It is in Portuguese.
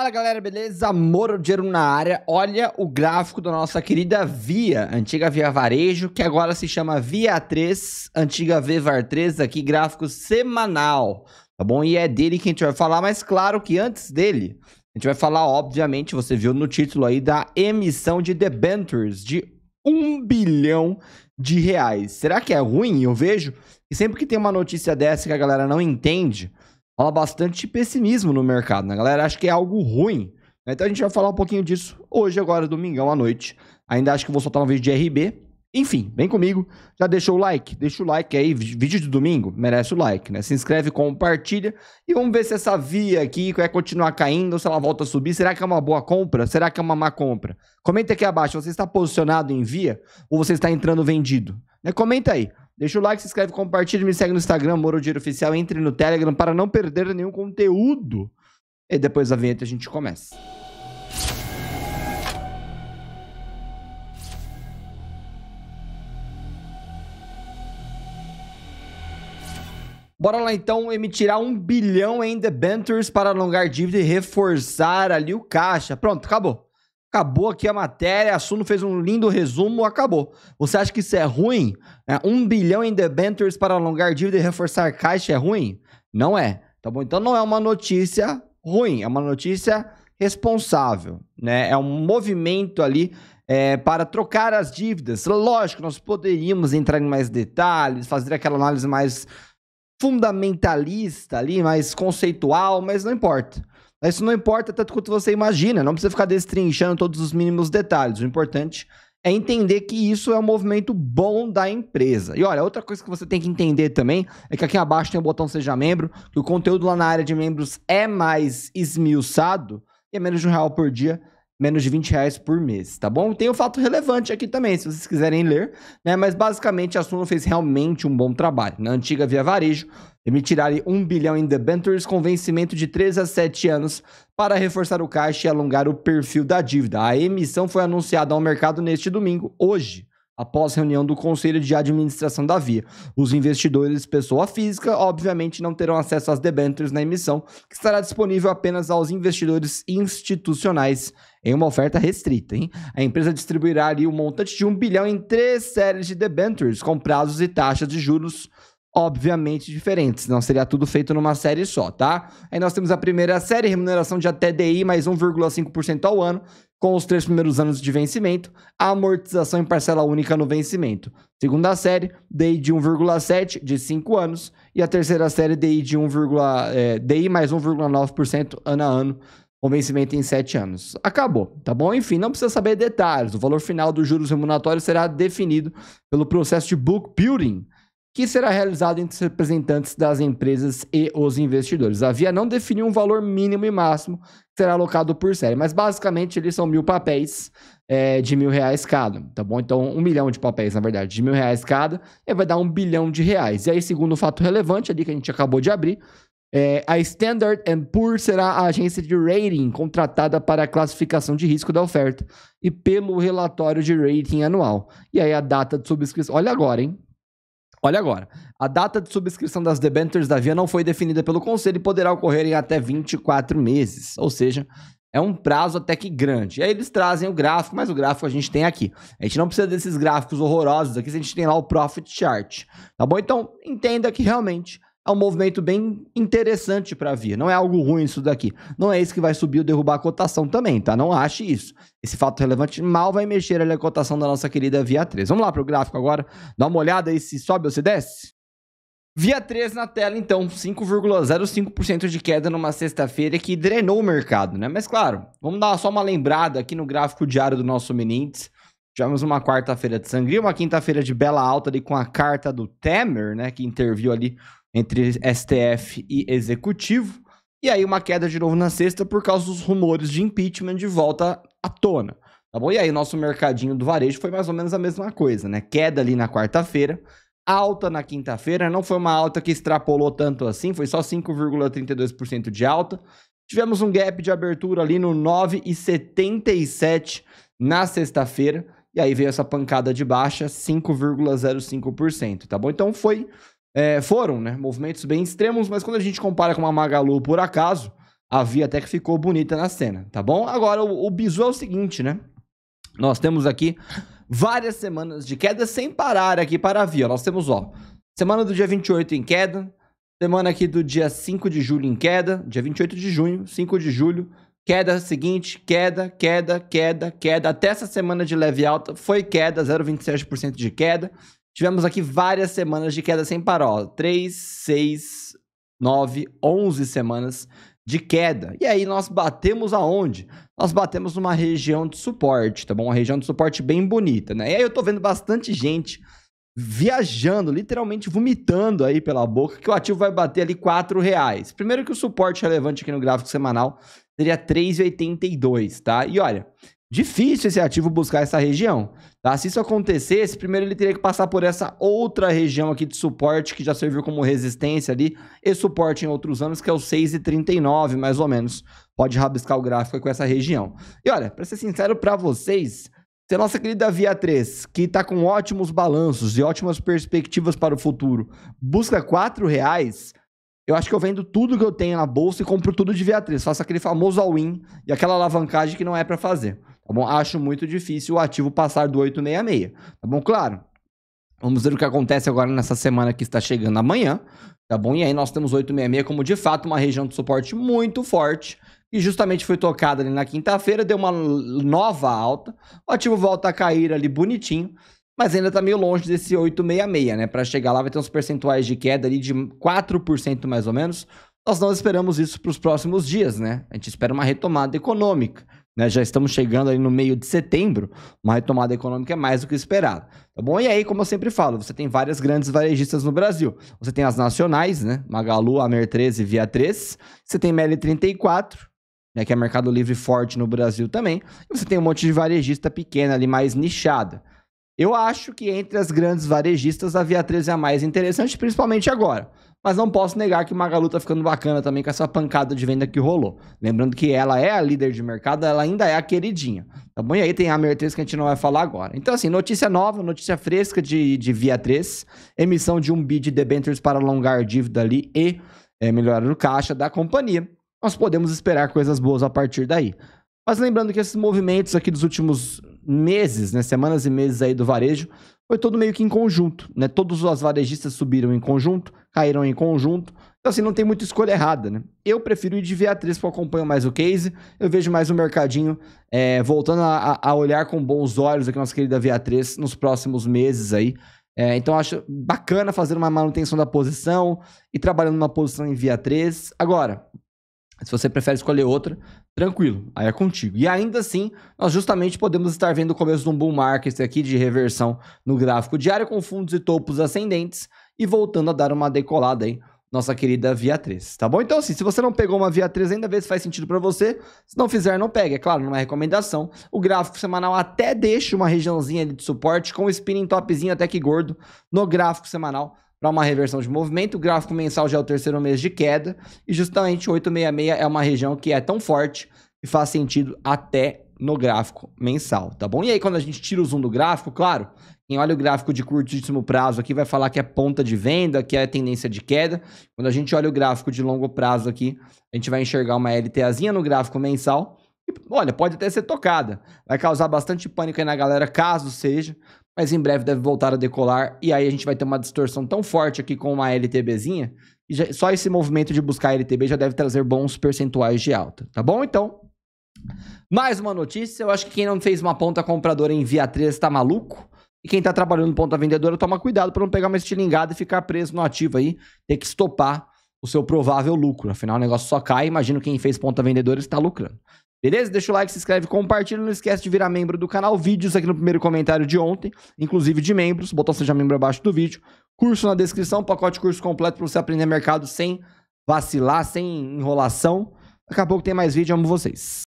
Fala galera, beleza? Moro Dinheiro na área. Olha o gráfico da nossa querida Via, antiga Via Varejo, que agora se chama Via 3, antiga Vevar 3, aqui gráfico semanal, tá bom? E é dele que a gente vai falar, mas claro que antes dele, a gente vai falar, obviamente, você viu no título aí, da emissão de debentures de 1 bilhão de reais. Será que é ruim? Eu vejo que sempre que tem uma notícia dessa que a galera não entende, rola bastante pessimismo no mercado, né, galera? Acho que é algo ruim. Né? Então a gente vai falar um pouquinho disso hoje, agora, domingão à noite. Ainda acho que vou soltar um vídeo de RB. Enfim, vem comigo. Já deixou o like? Deixa o like aí. Vídeo de domingo merece o like, né? Se inscreve, compartilha. E vamos ver se essa via aqui vai continuar caindo, ou se ela volta a subir. Será que é uma boa compra? Será que é uma má compra? Comenta aqui abaixo. Você está posicionado em via ou você está entrando vendido? Né? Comenta aí. Deixa o like, se inscreve, compartilha, me segue no Instagram, Moro Dinheiro Oficial, entre no Telegram para não perder nenhum conteúdo. E depois da vinheta a gente começa. Bora lá então emitirá um bilhão em debentures para alongar dívida e reforçar ali o caixa. Pronto, acabou. Acabou aqui a matéria, a Suno fez um lindo resumo, acabou. Você acha que isso é ruim? É, um bilhão em debentures para alongar dívida e reforçar caixa é ruim? Não é, tá bom? Então não é uma notícia ruim, é uma notícia responsável, né? É um movimento ali é, para trocar as dívidas. Lógico, nós poderíamos entrar em mais detalhes, fazer aquela análise mais fundamentalista ali, mais conceitual, mas não importa. Isso não importa tanto quanto você imagina, não precisa ficar destrinchando todos os mínimos detalhes. O importante é entender que isso é um movimento bom da empresa. E olha, outra coisa que você tem que entender também é que aqui abaixo tem o botão Seja Membro, que o conteúdo lá na área de membros é mais esmiuçado e é menos de um real por dia menos de 20 reais por mês, tá bom? Tem um fato relevante aqui também, se vocês quiserem ler, né? Mas basicamente a Suno fez realmente um bom trabalho. Na antiga Via Varejo, emitirá 1 bilhão em debentures com vencimento de 3 a 7 anos para reforçar o caixa e alongar o perfil da dívida. A emissão foi anunciada ao mercado neste domingo, hoje, após reunião do Conselho de Administração da Via. Os investidores pessoa física, obviamente, não terão acesso às debêntures na emissão, que estará disponível apenas aos investidores institucionais em uma oferta restrita. Hein? A empresa distribuirá ali um montante de um bilhão em três séries de debêntures, com prazos e taxas de juros obviamente diferentes, não seria tudo feito numa série só, tá? Aí nós temos a primeira série, remuneração de até DI mais 1,5% ao ano, com os três primeiros anos de vencimento, a amortização em parcela única no vencimento. Segunda série, DI de 1,7 de 5 anos e a terceira série DI de 1, é, DI mais 1,9% ano a ano, com vencimento em 7 anos. Acabou, tá bom? Enfim, não precisa saber detalhes. O valor final dos juros remuneratórios será definido pelo processo de book building, que será realizado entre os representantes das empresas e os investidores. A Via não definiu um valor mínimo e máximo que será alocado por série, mas basicamente eles são mil papéis é, de mil reais cada, tá bom? Então, um milhão de papéis, na verdade, de mil reais cada, e vai dar um bilhão de reais. E aí, segundo o fato relevante ali que a gente acabou de abrir, é, a Standard Poor's será a agência de rating contratada para a classificação de risco da oferta e pelo relatório de rating anual. E aí a data de subscrição. Olha agora, hein? Olha agora. A data de subscrição das debentures da Via não foi definida pelo conselho e poderá ocorrer em até 24 meses. Ou seja, é um prazo até que grande. E aí eles trazem o gráfico, mas o gráfico a gente tem aqui. A gente não precisa desses gráficos horrorosos aqui, se a gente tem lá o Profit Chart. Tá bom? Então, entenda que realmente é um movimento bem interessante para vir. Não é algo ruim isso daqui. Não é isso que vai subir ou derrubar a cotação também, tá? Não ache isso. Esse fato relevante mal vai mexer ali a cotação da nossa querida Via 3. Vamos lá para o gráfico agora, dá uma olhada aí se sobe ou se desce. Via 3 na tela, então, 5,05% de queda numa sexta-feira que drenou o mercado, né? Mas claro, vamos dar só uma lembrada aqui no gráfico diário do nosso Minintes. Tivemos uma quarta-feira de sangria, uma quinta-feira de bela alta ali com a carta do Temer, né? Que interviu ali entre STF e executivo. E aí uma queda de novo na sexta por causa dos rumores de impeachment de volta à tona. Tá bom? E aí nosso mercadinho do varejo foi mais ou menos a mesma coisa, né? Queda ali na quarta-feira, alta na quinta-feira, não foi uma alta que extrapolou tanto assim, foi só 5,32% de alta. Tivemos um gap de abertura ali no 9,77 na sexta-feira, e aí veio essa pancada de baixa, 5,05%, tá bom? Então foi é, foram, né? Movimentos bem extremos, mas quando a gente compara com uma Magalu por acaso, a Via até que ficou bonita na cena, tá bom? Agora, o, o bizu é o seguinte, né? Nós temos aqui várias semanas de queda sem parar aqui para a Via. Nós temos, ó, semana do dia 28 em queda, semana aqui do dia 5 de julho em queda, dia 28 de junho, 5 de julho, Queda seguinte, queda, queda, queda, queda. Até essa semana de leve alta foi queda, 0,27% de queda. Tivemos aqui várias semanas de queda sem parola. 3, 6, 9, 11 semanas de queda. E aí nós batemos aonde? Nós batemos numa região de suporte, tá bom? Uma região de suporte bem bonita, né? E aí eu tô vendo bastante gente viajando, literalmente vomitando aí pela boca, que o ativo vai bater ali 4 reais. Primeiro que o suporte relevante aqui no gráfico semanal seria 3,82, tá? E olha, difícil esse ativo buscar essa região, tá? Se isso acontecesse, primeiro ele teria que passar por essa outra região aqui de suporte que já serviu como resistência ali e suporte em outros anos, que é o 6,39 mais ou menos. Pode rabiscar o gráfico com essa região. E olha, para ser sincero para vocês, se a nossa querida Via 3, que está com ótimos balanços e ótimas perspectivas para o futuro, busca R$ reais, eu acho que eu vendo tudo que eu tenho na bolsa e compro tudo de Viatriz. Faço aquele famoso all-in e aquela alavancagem que não é para fazer. Tá bom? Acho muito difícil o ativo passar do 866. Tá bom? Claro. Vamos ver o que acontece agora nessa semana que está chegando amanhã. Tá bom? E aí nós temos 866 como de fato uma região de suporte muito forte. E justamente foi tocada ali na quinta-feira, deu uma nova alta. O ativo volta a cair ali bonitinho mas ainda tá meio longe desse 866, né? Para chegar lá vai ter uns percentuais de queda ali de 4% mais ou menos. Nós não esperamos isso para os próximos dias, né? A gente espera uma retomada econômica. Né? Já estamos chegando ali no meio de setembro, uma retomada econômica é mais do que esperado, tá bom? E aí, como eu sempre falo, você tem várias grandes varejistas no Brasil. Você tem as nacionais, né? Magalu, Amer 13, Via 3. Você tem ML34, né? Que é mercado livre forte no Brasil também. E você tem um monte de varejista pequena ali, mais nichada. Eu acho que entre as grandes varejistas a Via 13 é a mais interessante, principalmente agora. Mas não posso negar que Magalu tá ficando bacana também com essa pancada de venda que rolou. Lembrando que ela é a líder de mercado, ela ainda é a queridinha. Tá bom? E aí tem a Mertez que a gente não vai falar agora. Então, assim, notícia nova, notícia fresca de, de Via 3, emissão de um bid de debentures para alongar a dívida ali e é, melhorar o caixa da companhia. Nós podemos esperar coisas boas a partir daí. Mas lembrando que esses movimentos aqui dos últimos meses, né, semanas e meses aí do varejo, foi todo meio que em conjunto, né? Todos os varejistas subiram em conjunto, caíram em conjunto. Então, assim, não tem muita escolha errada, né? Eu prefiro ir de Via3 porque eu acompanho mais o case, eu vejo mais o mercadinho é, voltando a, a, olhar com bons olhos aqui nossa querida 3 nos próximos meses aí. É, então, acho bacana fazer uma manutenção da posição e trabalhando uma posição em Via3 Agora, se você prefere escolher outra, tranquilo, aí é contigo. E ainda assim, nós justamente podemos estar vendo o começo de um bull market aqui de reversão no gráfico diário com fundos e topos ascendentes e voltando a dar uma decolada aí, nossa querida Via 3, tá bom? Então assim, se você não pegou uma Via 3 ainda, vê se faz sentido para você. Se não fizer, não pega, é claro, não é recomendação. O gráfico semanal até deixa uma regiãozinha ali de suporte com o spinning topzinho até que gordo no gráfico semanal para uma reversão de movimento. O gráfico mensal já é o terceiro mês de queda e justamente 866 é uma região que é tão forte que faz sentido até no gráfico mensal, tá bom? E aí quando a gente tira o zoom do gráfico, claro, quem olha o gráfico de curtíssimo prazo aqui vai falar que é ponta de venda, que é tendência de queda. Quando a gente olha o gráfico de longo prazo aqui, a gente vai enxergar uma LTAzinha no gráfico mensal. E, olha, pode até ser tocada. Vai causar bastante pânico aí na galera, caso seja, mas em breve deve voltar a decolar e aí a gente vai ter uma distorção tão forte aqui com uma LTBzinha, e já, só esse movimento de buscar LTB já deve trazer bons percentuais de alta, tá bom? Então, mais uma notícia, eu acho que quem não fez uma ponta compradora em Via 3 tá maluco. E quem tá trabalhando ponta vendedora, toma cuidado para não pegar uma estilingada e ficar preso no ativo aí, ter que estopar o seu provável lucro. Afinal, o negócio só cai, imagino quem fez ponta vendedora está lucrando. Beleza? Deixa o like, se inscreve, compartilha. Não esquece de virar membro do canal. Vídeos aqui no primeiro comentário de ontem, inclusive de membros. Botão seja membro abaixo do vídeo. Curso na descrição, pacote curso completo para você aprender mercado sem vacilar, sem enrolação. Daqui a pouco tem mais vídeo. Amo vocês.